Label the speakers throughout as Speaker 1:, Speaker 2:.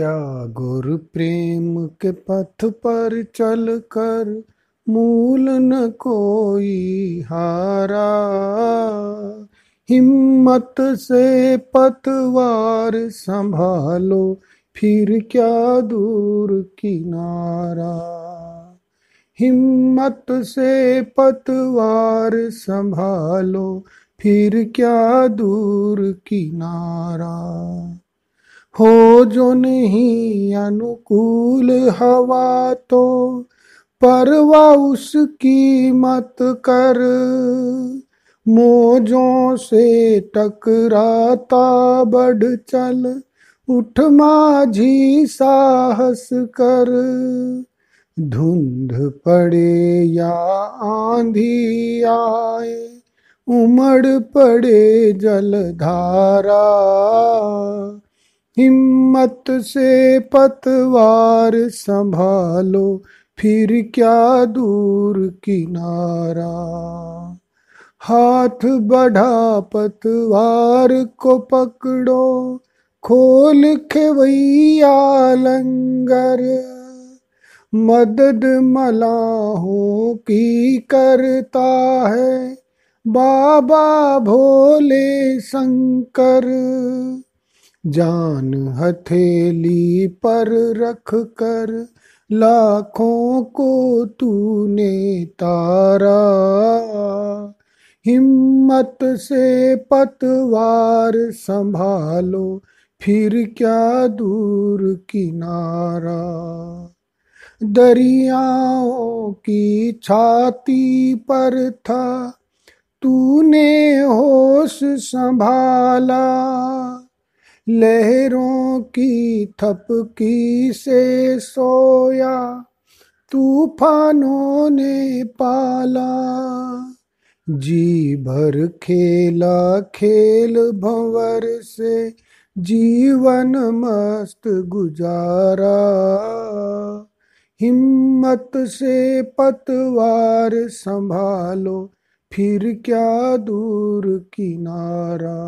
Speaker 1: क्या गुरु प्रेम के पथ पर चल कर मूल न कोई हारा हिम्मत से पतवार संभालो फिर क्या दूर किनारा हिम्मत से पतवार संभालो फिर क्या दूर किनारा हो जो नहीं अनुकूल हवा तो परवा उसकी मत कर मोजों से टकराता बढ़ चल उठ माझी साहस कर धुंध पड़े या आंधी आए उमड़ पड़े जलधारा हिम्मत से पतवार संभालो फिर क्या दूर किनारा हाथ बढ़ा पतवार को पकड़ो खोल वैया लंगर मदद मलाहों की करता है बाबा भोले शंकर जान हथेली पर रख कर लाखों को तूने तारा हिम्मत से पतवार संभालो फिर क्या दूर किनारा दरियाओं की छाती पर था तूने होश संभाला लहरों की थपकी से सोया तूफानों ने पाला जी भर खेला खेल भंवर से जीवन मस्त गुजारा हिम्मत से पतवार संभालो फिर क्या दूर किनारा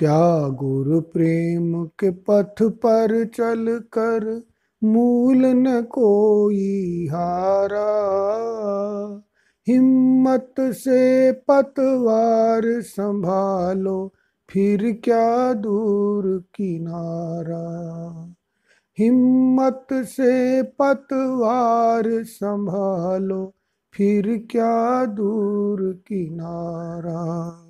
Speaker 1: क्या गुरु प्रेम के पथ पर चल कर मूल न कोई हारा हिम्मत से पतवार संभालो फिर क्या दूर किनारा हिम्मत से पतवार संभालो फिर क्या दूर किनारा